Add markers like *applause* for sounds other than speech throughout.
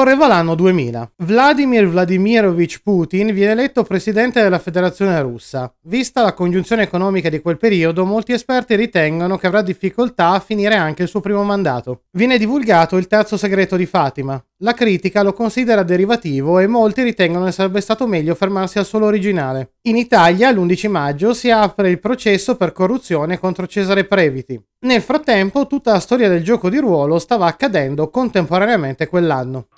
Trascorreva l'anno 2000. Vladimir Vladimirovich Putin viene eletto presidente della Federazione Russa. Vista la congiunzione economica di quel periodo, molti esperti ritengono che avrà difficoltà a finire anche il suo primo mandato. Viene divulgato il terzo segreto di Fatima, la critica lo considera derivativo e molti ritengono che sarebbe stato meglio fermarsi al solo originale. In Italia, l'11 maggio, si apre il processo per corruzione contro Cesare Previti. Nel frattempo, tutta la storia del gioco di ruolo stava accadendo contemporaneamente quell'anno.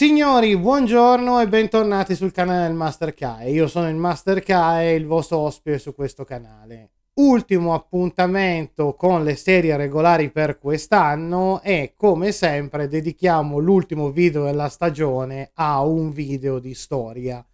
Signori, buongiorno e bentornati sul canale del Master Kai. Io sono il Master Kai, il vostro ospite su questo canale. Ultimo appuntamento con le serie regolari per quest'anno e come sempre dedichiamo l'ultimo video della stagione a un video di storia.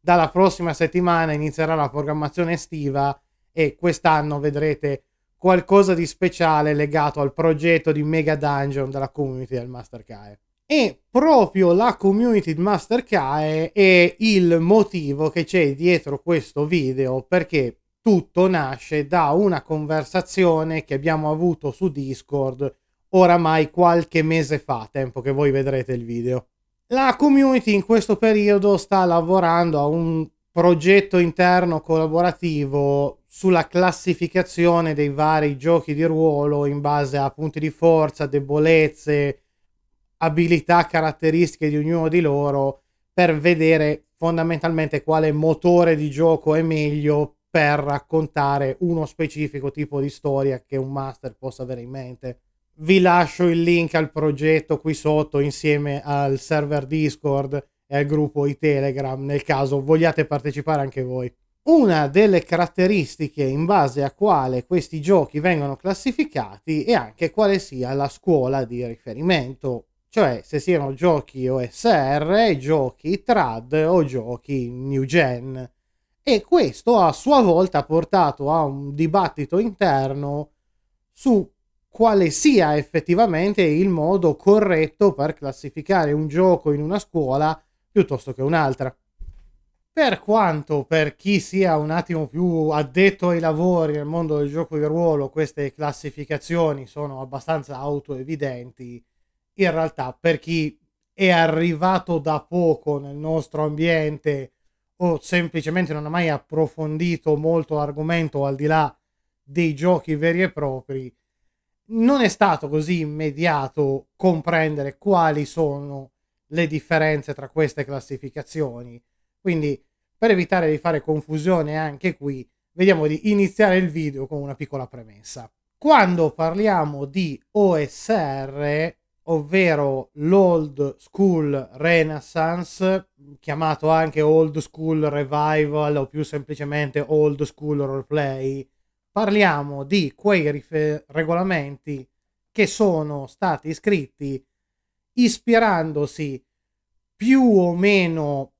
Dalla prossima settimana inizierà la programmazione estiva e quest'anno vedrete qualcosa di speciale legato al progetto di Mega Dungeon della community del Master Kai. E proprio la community di Mastercard è il motivo che c'è dietro questo video perché tutto nasce da una conversazione che abbiamo avuto su Discord oramai qualche mese fa, tempo che voi vedrete il video. La community in questo periodo sta lavorando a un progetto interno collaborativo sulla classificazione dei vari giochi di ruolo in base a punti di forza, debolezze, abilità caratteristiche di ognuno di loro per vedere fondamentalmente quale motore di gioco è meglio per raccontare uno specifico tipo di storia che un master possa avere in mente. Vi lascio il link al progetto qui sotto insieme al server Discord e al gruppo i Telegram nel caso vogliate partecipare anche voi. Una delle caratteristiche in base a quale questi giochi vengono classificati è anche quale sia la scuola di riferimento cioè se siano giochi OSR, giochi TRAD o giochi New Gen. E questo a sua volta ha portato a un dibattito interno su quale sia effettivamente il modo corretto per classificare un gioco in una scuola piuttosto che un'altra. Per quanto per chi sia un attimo più addetto ai lavori nel mondo del gioco di ruolo queste classificazioni sono abbastanza autoevidenti, in realtà per chi è arrivato da poco nel nostro ambiente o semplicemente non ha mai approfondito molto l'argomento al di là dei giochi veri e propri, non è stato così immediato comprendere quali sono le differenze tra queste classificazioni. Quindi, per evitare di fare confusione anche qui, vediamo di iniziare il video con una piccola premessa. Quando parliamo di OSR, ovvero l'Old School Renaissance, chiamato anche Old School Revival o più semplicemente Old School Roleplay. Parliamo di quei rifer- regolamenti che sono stati scritti ispirandosi più o meno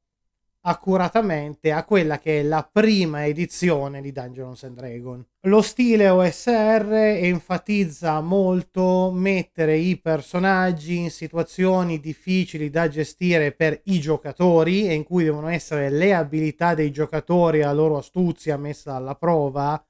accuratamente a quella che è la prima edizione di Dungeons and Dragons. Lo stile OSR enfatizza molto mettere i personaggi in situazioni difficili da gestire per i giocatori e in cui devono essere le abilità dei giocatori, la loro astuzia messa alla prova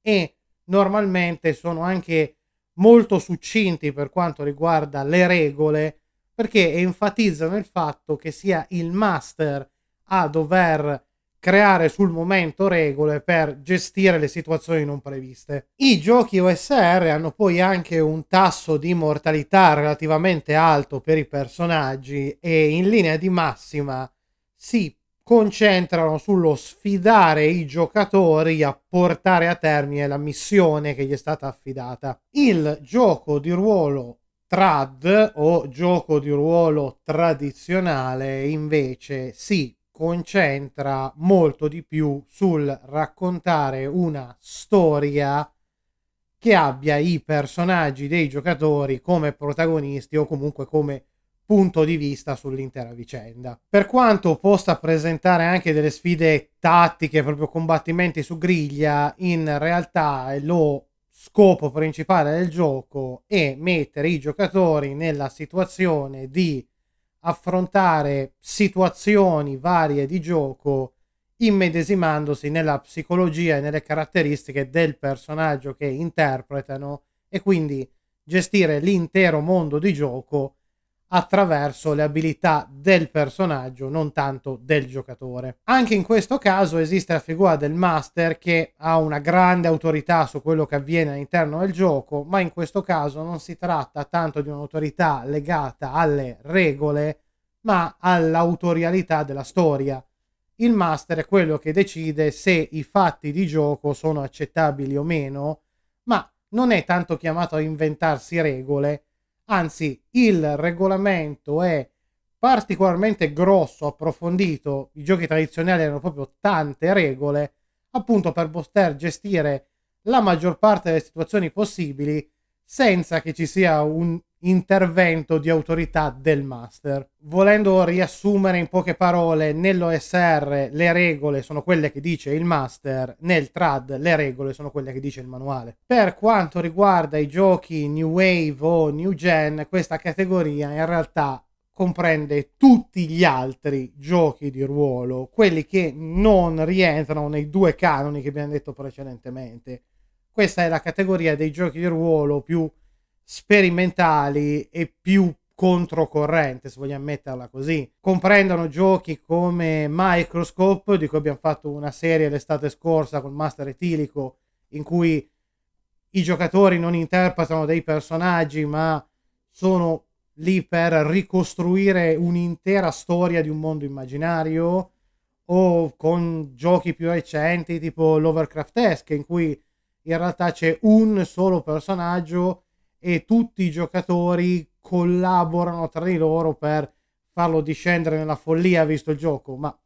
e normalmente sono anche molto succinti per quanto riguarda le regole perché enfatizzano il fatto che sia il master a dover creare sul momento regole per gestire le situazioni non previste. I giochi OSR hanno poi anche un tasso di mortalità relativamente alto per i personaggi e in linea di massima si concentrano sullo sfidare i giocatori a portare a termine la missione che gli è stata affidata. Il gioco di ruolo trad o gioco di ruolo tradizionale invece si concentra molto di più sul raccontare una storia che abbia i personaggi dei giocatori come protagonisti o comunque come punto di vista sull'intera vicenda. Per quanto possa presentare anche delle sfide tattiche, proprio combattimenti su griglia, in realtà lo scopo principale del gioco è mettere i giocatori nella situazione di affrontare situazioni varie di gioco immedesimandosi nella psicologia e nelle caratteristiche del personaggio che interpretano e quindi gestire l'intero mondo di gioco attraverso le abilità del personaggio, non tanto del giocatore. Anche in questo caso esiste la figura del master che ha una grande autorità su quello che avviene all'interno del gioco, ma in questo caso non si tratta tanto di un'autorità legata alle regole, ma all'autorialità della storia. Il master è quello che decide se i fatti di gioco sono accettabili o meno, ma non è tanto chiamato a inventarsi regole, Anzi, il regolamento è particolarmente grosso, approfondito. I giochi tradizionali erano proprio tante regole, appunto per poter gestire la maggior parte delle situazioni possibili senza che ci sia un intervento di autorità del master. Volendo riassumere in poche parole, nell'OSR le regole sono quelle che dice il master, nel trad le regole sono quelle che dice il manuale. Per quanto riguarda i giochi New Wave o New Gen, questa categoria in realtà comprende tutti gli altri giochi di ruolo, quelli che non rientrano nei due canoni che abbiamo detto precedentemente. Questa è la categoria dei giochi di ruolo più sperimentali e più controcorrente, se vogliamo metterla così. Comprendono giochi come Microscope, di cui abbiamo fatto una serie l'estate scorsa con Master Etilico, in cui i giocatori non interpretano dei personaggi, ma sono lì per ricostruire un'intera storia di un mondo immaginario, o con giochi più recenti tipo l'Overcraftesque, in cui in realtà c'è un solo personaggio e tutti i giocatori collaborano tra di loro per farlo discendere nella follia visto il gioco, ma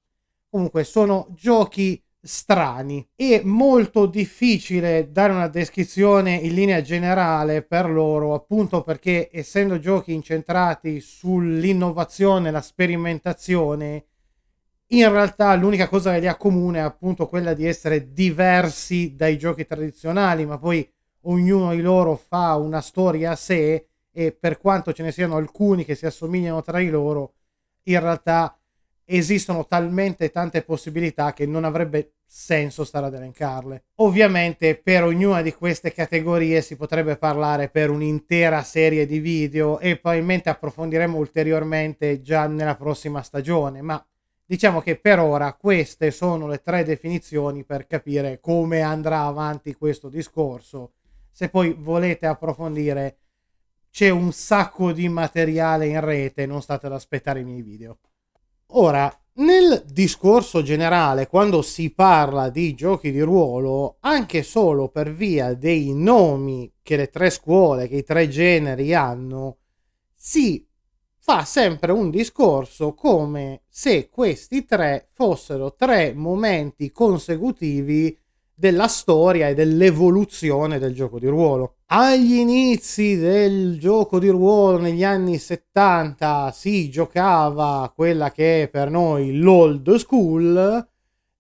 comunque sono giochi strani e molto difficile dare una descrizione in linea generale per loro appunto perché essendo giochi incentrati sull'innovazione la sperimentazione in realtà l'unica cosa che li ha comune è appunto quella di essere diversi dai giochi tradizionali ma poi ognuno di loro fa una storia a sé e per quanto ce ne siano alcuni che si assomigliano tra di loro, in realtà esistono talmente tante possibilità che non avrebbe senso stare ad elencarle. Ovviamente per ognuna di queste categorie si potrebbe parlare per un'intera serie di video e probabilmente approfondiremo ulteriormente già nella prossima stagione, ma diciamo che per ora queste sono le tre definizioni per capire come andrà avanti questo discorso se poi volete approfondire c'è un sacco di materiale in rete, non state ad aspettare i miei video. Ora, nel discorso generale, quando si parla di giochi di ruolo, anche solo per via dei nomi che le tre scuole, che i tre generi hanno, si fa sempre un discorso come se questi tre fossero tre momenti consecutivi della storia e dell'evoluzione del gioco di ruolo. Agli inizi del gioco di ruolo negli anni 70 si giocava quella che è per noi l'old school,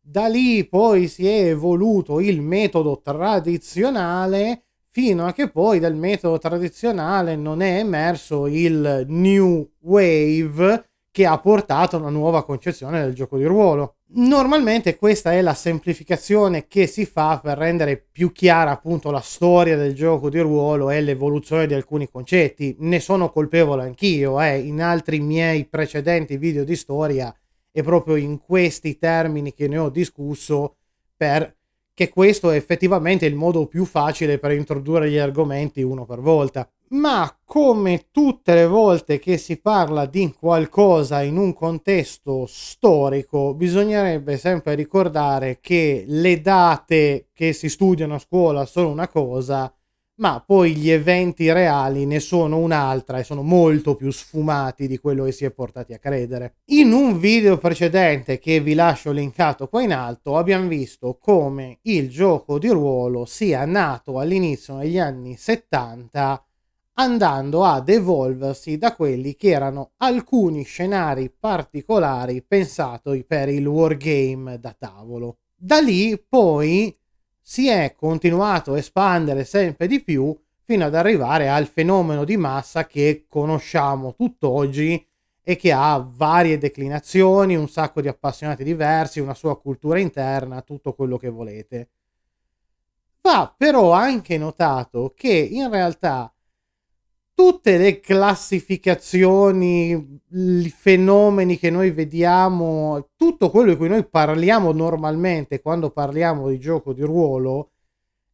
da lì poi si è evoluto il metodo tradizionale fino a che poi dal metodo tradizionale non è emerso il new wave che ha portato a una nuova concezione del gioco di ruolo. Normalmente questa è la semplificazione che si fa per rendere più chiara appunto la storia del gioco di ruolo e l'evoluzione di alcuni concetti. Ne sono colpevole anch'io, eh. in altri miei precedenti video di storia è proprio in questi termini che ne ho discusso per che questo è effettivamente il modo più facile per introdurre gli argomenti uno per volta ma come tutte le volte che si parla di qualcosa in un contesto storico, bisognerebbe sempre ricordare che le date che si studiano a scuola sono una cosa, ma poi gli eventi reali ne sono un'altra e sono molto più sfumati di quello che si è portati a credere. In un video precedente che vi lascio linkato qua in alto abbiamo visto come il gioco di ruolo sia nato all'inizio degli anni 70 andando ad evolversi da quelli che erano alcuni scenari particolari pensati per il wargame da tavolo. Da lì poi si è continuato a espandere sempre di più fino ad arrivare al fenomeno di massa che conosciamo tutt'oggi e che ha varie declinazioni, un sacco di appassionati diversi, una sua cultura interna, tutto quello che volete. Va però anche notato che in realtà tutte le classificazioni, i fenomeni che noi vediamo, tutto quello di cui noi parliamo normalmente quando parliamo di gioco di ruolo,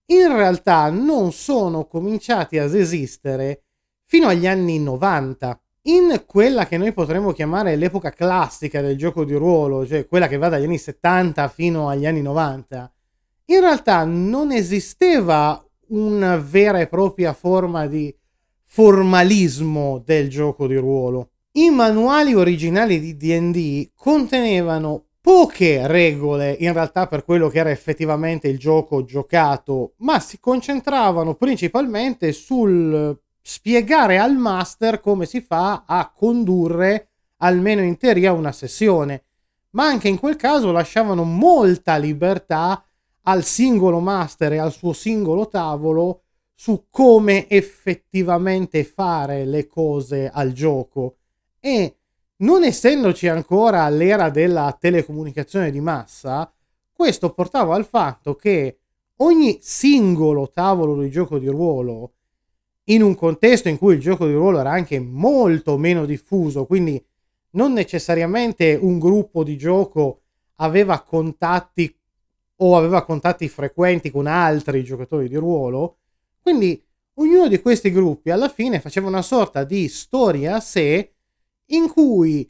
in realtà non sono cominciati ad esistere fino agli anni 90. In quella che noi potremmo chiamare l'epoca classica del gioco di ruolo, cioè quella che va dagli anni 70 fino agli anni 90, in realtà non esisteva una vera e propria forma di formalismo del gioco di ruolo. I manuali originali di DD contenevano poche regole in realtà per quello che era effettivamente il gioco giocato, ma si concentravano principalmente sul spiegare al master come si fa a condurre almeno in teoria una sessione, ma anche in quel caso lasciavano molta libertà al singolo master e al suo singolo tavolo su come effettivamente fare le cose al gioco e non essendoci ancora l'era della telecomunicazione di massa, questo portava al fatto che ogni singolo tavolo di gioco di ruolo, in un contesto in cui il gioco di ruolo era anche molto meno diffuso, quindi non necessariamente un gruppo di gioco aveva contatti o aveva contatti frequenti con altri giocatori di ruolo, quindi ognuno di questi gruppi alla fine faceva una sorta di storia a sé in cui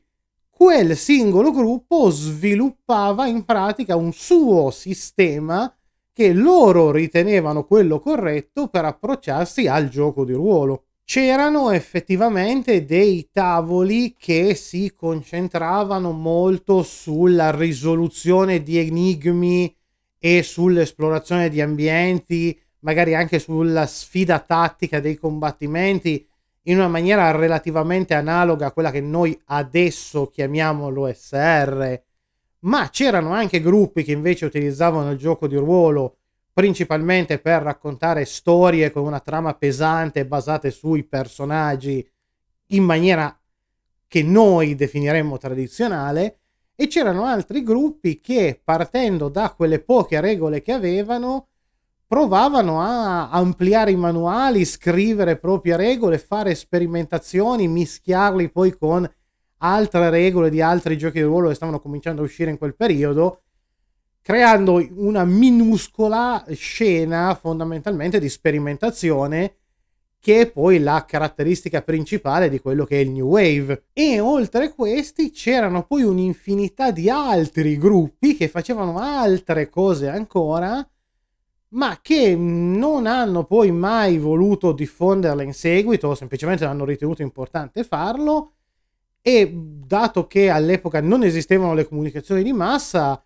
quel singolo gruppo sviluppava in pratica un suo sistema che loro ritenevano quello corretto per approcciarsi al gioco di ruolo. C'erano effettivamente dei tavoli che si concentravano molto sulla risoluzione di enigmi e sull'esplorazione di ambienti magari anche sulla sfida tattica dei combattimenti in una maniera relativamente analoga a quella che noi adesso chiamiamo l'OSR, ma c'erano anche gruppi che invece utilizzavano il gioco di ruolo principalmente per raccontare storie con una trama pesante basate sui personaggi in maniera che noi definiremmo tradizionale e c'erano altri gruppi che partendo da quelle poche regole che avevano provavano a ampliare i manuali, scrivere proprie regole, fare sperimentazioni, mischiarli poi con altre regole di altri giochi di ruolo che stavano cominciando a uscire in quel periodo, creando una minuscola scena fondamentalmente di sperimentazione che è poi la caratteristica principale di quello che è il New Wave. E oltre a questi c'erano poi un'infinità di altri gruppi che facevano altre cose ancora, ma che non hanno poi mai voluto diffonderla in seguito, semplicemente hanno ritenuto importante farlo e dato che all'epoca non esistevano le comunicazioni di massa,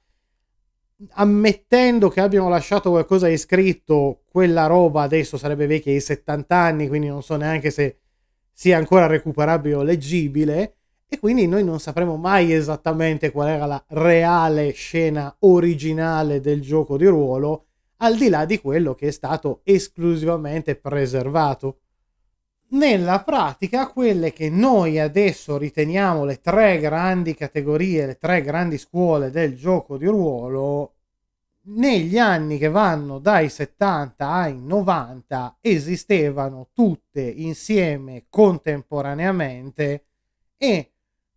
ammettendo che abbiano lasciato qualcosa di scritto, quella roba adesso sarebbe vecchia di 70 anni, quindi non so neanche se sia ancora recuperabile o leggibile, e quindi noi non sapremo mai esattamente qual era la reale scena originale del gioco di ruolo al di là di quello che è stato esclusivamente preservato. Nella pratica, quelle che noi adesso riteniamo le tre grandi categorie, le tre grandi scuole del gioco di ruolo, negli anni che vanno dai 70 ai 90 esistevano tutte insieme contemporaneamente e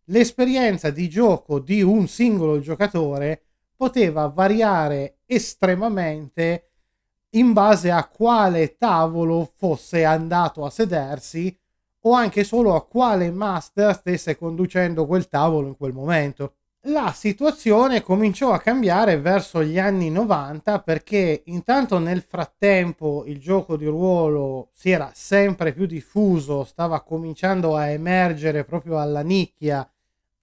l'esperienza di gioco di un singolo giocatore poteva variare estremamente in base a quale tavolo fosse andato a sedersi o anche solo a quale master stesse conducendo quel tavolo in quel momento. La situazione cominciò a cambiare verso gli anni 90 perché intanto nel frattempo il gioco di ruolo si era sempre più diffuso, stava cominciando a emergere proprio alla nicchia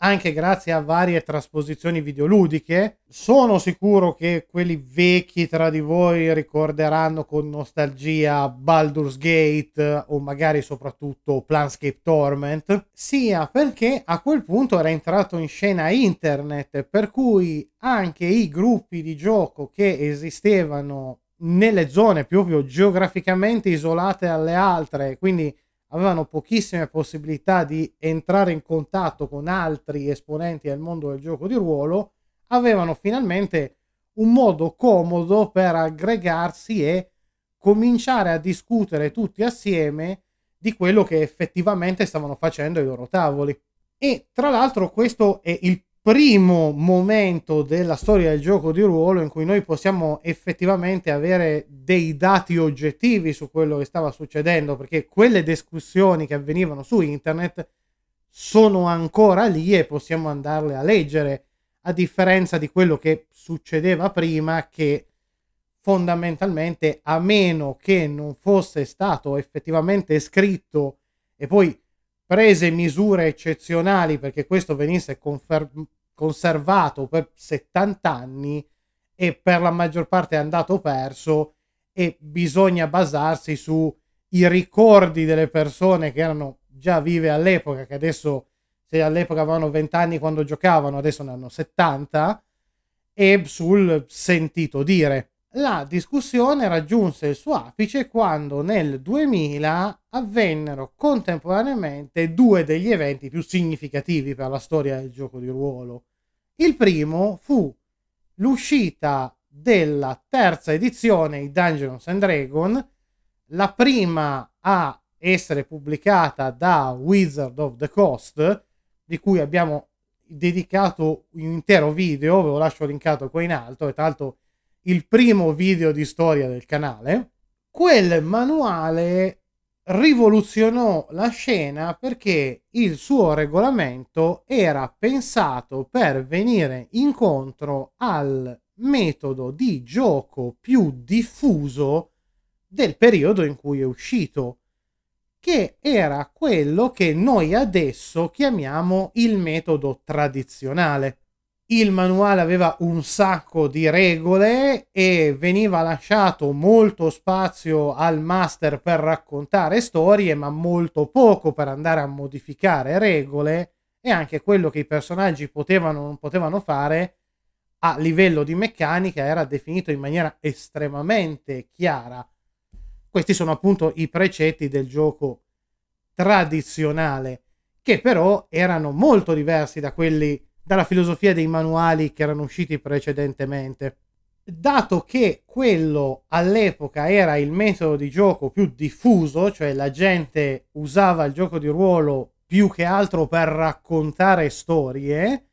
anche grazie a varie trasposizioni videoludiche. Sono sicuro che quelli vecchi tra di voi ricorderanno con nostalgia Baldur's Gate o magari soprattutto Planscape Torment, sia perché a quel punto era entrato in scena internet, per cui anche i gruppi di gioco che esistevano nelle zone proprio geograficamente isolate alle altre, quindi avevano pochissime possibilità di entrare in contatto con altri esponenti del mondo del gioco di ruolo, avevano finalmente un modo comodo per aggregarsi e cominciare a discutere tutti assieme di quello che effettivamente stavano facendo i loro tavoli. E tra l'altro questo è il primo momento della storia del gioco di ruolo in cui noi possiamo effettivamente avere dei dati oggettivi su quello che stava succedendo, perché quelle discussioni che avvenivano su internet sono ancora lì e possiamo andarle a leggere, a differenza di quello che succedeva prima che fondamentalmente a meno che non fosse stato effettivamente scritto e poi prese misure eccezionali perché questo venisse confer- conservato per 70 anni e per la maggior parte è andato perso e bisogna basarsi sui ricordi delle persone che erano già vive all'epoca, che adesso se all'epoca avevano 20 anni quando giocavano, adesso ne hanno 70, e sul sentito dire. La discussione raggiunse il suo apice quando nel 2000 avvennero contemporaneamente due degli eventi più significativi per la storia del gioco di ruolo. Il primo fu l'uscita della terza edizione di Dungeons and Dragons, la prima a essere pubblicata da Wizard of the Coast, di cui abbiamo dedicato un intero video, ve lo lascio linkato qua in alto, è tra l'altro il primo video di storia del canale. Quel manuale rivoluzionò la scena perché il suo regolamento era pensato per venire incontro al metodo di gioco più diffuso del periodo in cui è uscito, che era quello che noi adesso chiamiamo il metodo tradizionale il manuale aveva un sacco di regole e veniva lasciato molto spazio al master per raccontare storie, ma molto poco per andare a modificare regole e anche quello che i personaggi potevano o non potevano fare a livello di meccanica era definito in maniera estremamente chiara. Questi sono appunto i precetti del gioco tradizionale, che però erano molto diversi da quelli dalla filosofia dei manuali che erano usciti precedentemente. Dato che quello all'epoca era il metodo di gioco più diffuso, cioè la gente usava il gioco di ruolo più che altro per raccontare storie,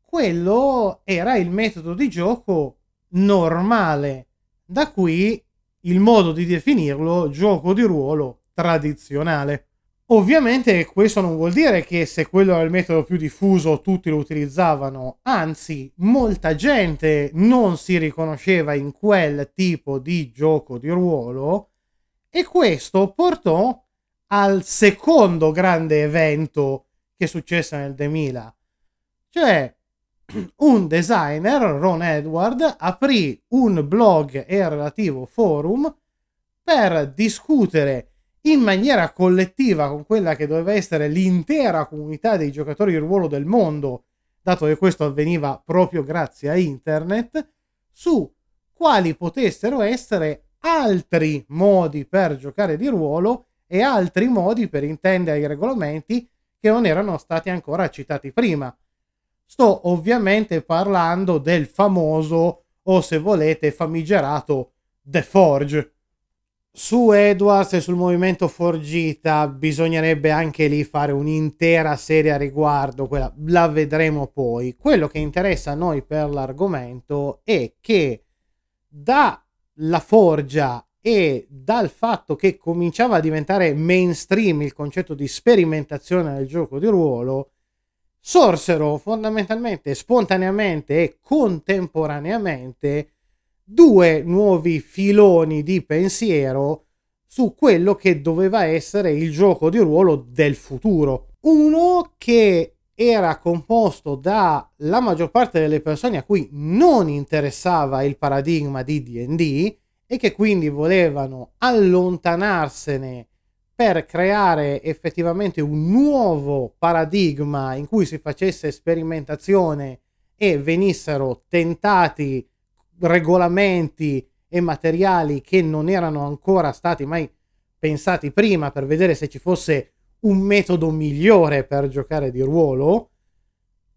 quello era il metodo di gioco normale. Da qui il modo di definirlo gioco di ruolo tradizionale. Ovviamente questo non vuol dire che se quello era il metodo più diffuso tutti lo utilizzavano, anzi molta gente non si riconosceva in quel tipo di gioco di ruolo e questo portò al secondo grande evento che successe nel 2000. Cioè *clears throat* un designer, Ron Edward, aprì un blog e relativo forum per discutere in maniera collettiva con quella che doveva essere l'intera comunità dei giocatori di ruolo del mondo, dato che questo avveniva proprio grazie a internet, su quali potessero essere altri modi per giocare di ruolo e altri modi per intendere i regolamenti che non erano stati ancora citati prima. Sto ovviamente parlando del famoso o se volete famigerato The Forge, su Edwards e sul movimento Forgita bisognerebbe anche lì fare un'intera serie a riguardo, quella la vedremo poi. Quello che interessa a noi per l'argomento è che dalla forgia e dal fatto che cominciava a diventare mainstream il concetto di sperimentazione nel gioco di ruolo, sorsero fondamentalmente, spontaneamente e contemporaneamente due nuovi filoni di pensiero su quello che doveva essere il gioco di ruolo del futuro. Uno che era composto dalla maggior parte delle persone a cui non interessava il paradigma di DD e che quindi volevano allontanarsene per creare effettivamente un nuovo paradigma in cui si facesse sperimentazione e venissero tentati regolamenti e materiali che non erano ancora stati mai pensati prima per vedere se ci fosse un metodo migliore per giocare di ruolo,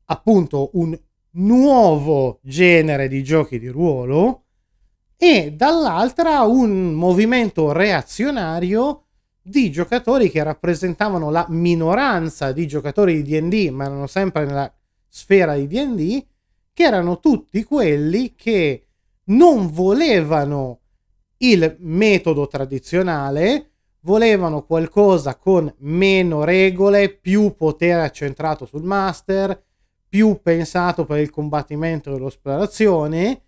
appunto un nuovo genere di giochi di ruolo e dall'altra un movimento reazionario di giocatori che rappresentavano la minoranza di giocatori di DD, ma erano sempre nella sfera di DD, che erano tutti quelli che non volevano il metodo tradizionale, volevano qualcosa con meno regole, più potere accentrato sul master, più pensato per il combattimento e l'esplorazione,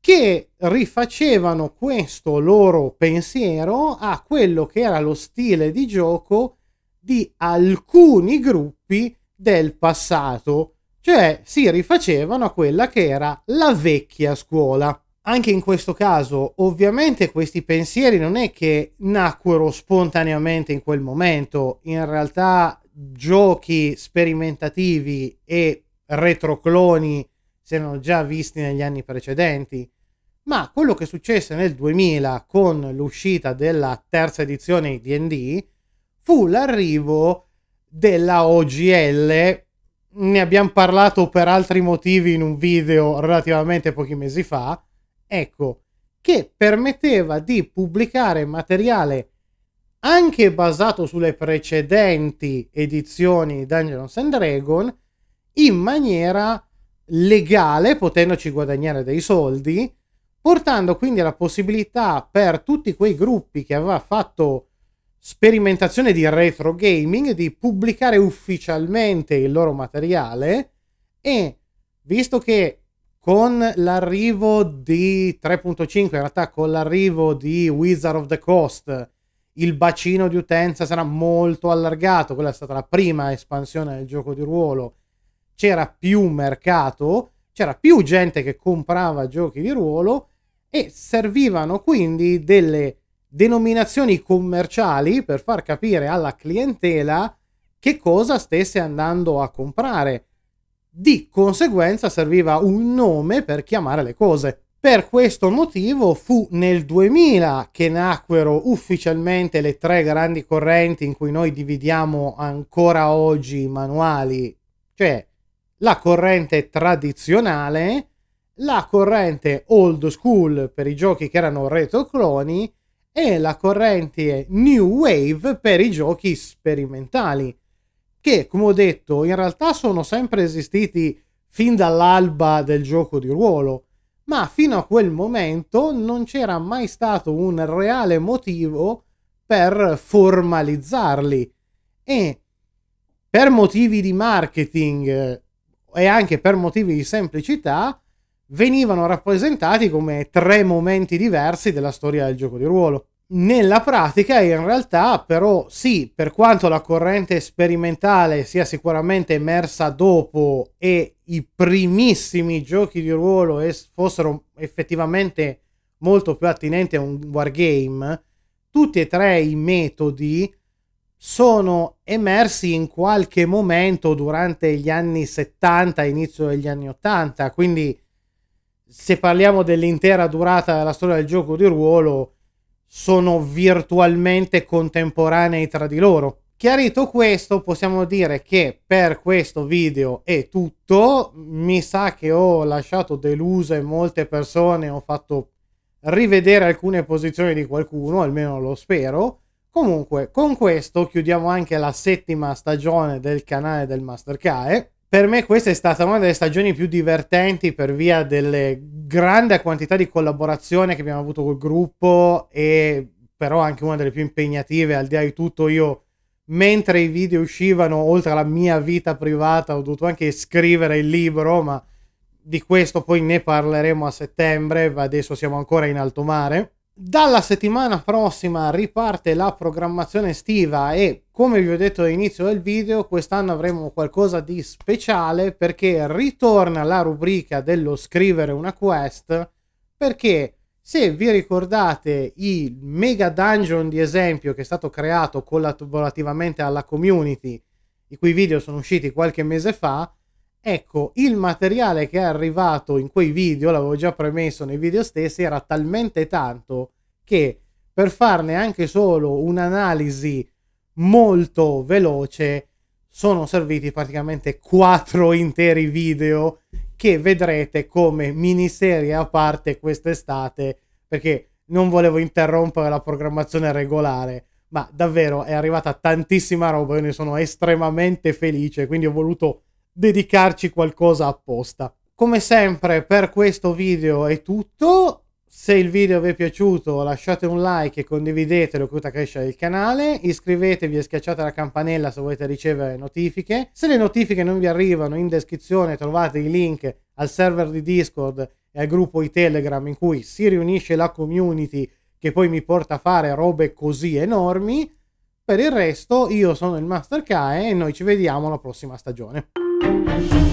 che rifacevano questo loro pensiero a quello che era lo stile di gioco di alcuni gruppi del passato cioè si rifacevano a quella che era la vecchia scuola. Anche in questo caso, ovviamente, questi pensieri non è che nacquero spontaneamente in quel momento, in realtà giochi sperimentativi e retrocloni si erano già visti negli anni precedenti. Ma quello che successe nel 2000 con l'uscita della terza edizione di DD fu l'arrivo della OGL ne abbiamo parlato per altri motivi in un video relativamente pochi mesi fa, ecco, che permetteva di pubblicare materiale anche basato sulle precedenti edizioni di Dungeons and Dragons in maniera legale, potendoci guadagnare dei soldi, portando quindi alla possibilità per tutti quei gruppi che aveva fatto sperimentazione di retro gaming, di pubblicare ufficialmente il loro materiale e visto che con l'arrivo di 3.5, in realtà con l'arrivo di Wizard of the Coast, il bacino di utenza sarà molto allargato, quella è stata la prima espansione del gioco di ruolo, c'era più mercato, c'era più gente che comprava giochi di ruolo e servivano quindi delle denominazioni commerciali per far capire alla clientela che cosa stesse andando a comprare. Di conseguenza serviva un nome per chiamare le cose. Per questo motivo fu nel 2000 che nacquero ufficialmente le tre grandi correnti in cui noi dividiamo ancora oggi i manuali, cioè la corrente tradizionale, la corrente old school per i giochi che erano retrocloni e la corrente New Wave per i giochi sperimentali, che come ho detto in realtà sono sempre esistiti fin dall'alba del gioco di ruolo, ma fino a quel momento non c'era mai stato un reale motivo per formalizzarli e per motivi di marketing eh, e anche per motivi di semplicità venivano rappresentati come tre momenti diversi della storia del gioco di ruolo. Nella pratica, in realtà, però, sì, per quanto la corrente sperimentale sia sicuramente emersa dopo e i primissimi giochi di ruolo es- fossero effettivamente molto più attinenti a un wargame, tutti e tre i metodi sono emersi in qualche momento durante gli anni 70, inizio degli anni 80, quindi se parliamo dell'intera durata della storia del gioco di ruolo, sono virtualmente contemporanei tra di loro. Chiarito questo, possiamo dire che per questo video è tutto. Mi sa che ho lasciato deluse molte persone, ho fatto rivedere alcune posizioni di qualcuno, almeno lo spero. Comunque, con questo chiudiamo anche la settima stagione del canale del Master Kae. Per me questa è stata una delle stagioni più divertenti per via della grande quantità di collaborazione che abbiamo avuto col gruppo e però anche una delle più impegnative, al di là di tutto io mentre i video uscivano, oltre alla mia vita privata, ho dovuto anche scrivere il libro, ma di questo poi ne parleremo a settembre, adesso siamo ancora in alto mare. Dalla settimana prossima riparte la programmazione estiva e come vi ho detto all'inizio del video quest'anno avremo qualcosa di speciale perché ritorna la rubrica dello scrivere una quest perché se vi ricordate il mega dungeon di esempio che è stato creato collaborativamente alla community i cui video sono usciti qualche mese fa Ecco, il materiale che è arrivato in quei video, l'avevo già premesso nei video stessi, era talmente tanto che per farne anche solo un'analisi molto veloce sono serviti praticamente quattro *laughs* interi video che vedrete come miniserie a parte quest'estate perché non volevo interrompere la programmazione regolare ma davvero è arrivata tantissima roba io ne sono estremamente felice quindi ho voluto dedicarci qualcosa apposta. Come sempre per questo video è tutto, se il video vi è piaciuto lasciate un like e condividetelo con la crescita del canale, iscrivetevi e schiacciate la campanella se volete ricevere notifiche. Se le notifiche non vi arrivano in descrizione trovate i link al server di Discord e al gruppo di Telegram in cui si riunisce la community che poi mi porta a fare robe così enormi. Per il resto io sono il Master Kae e noi ci vediamo la prossima stagione. Thank you.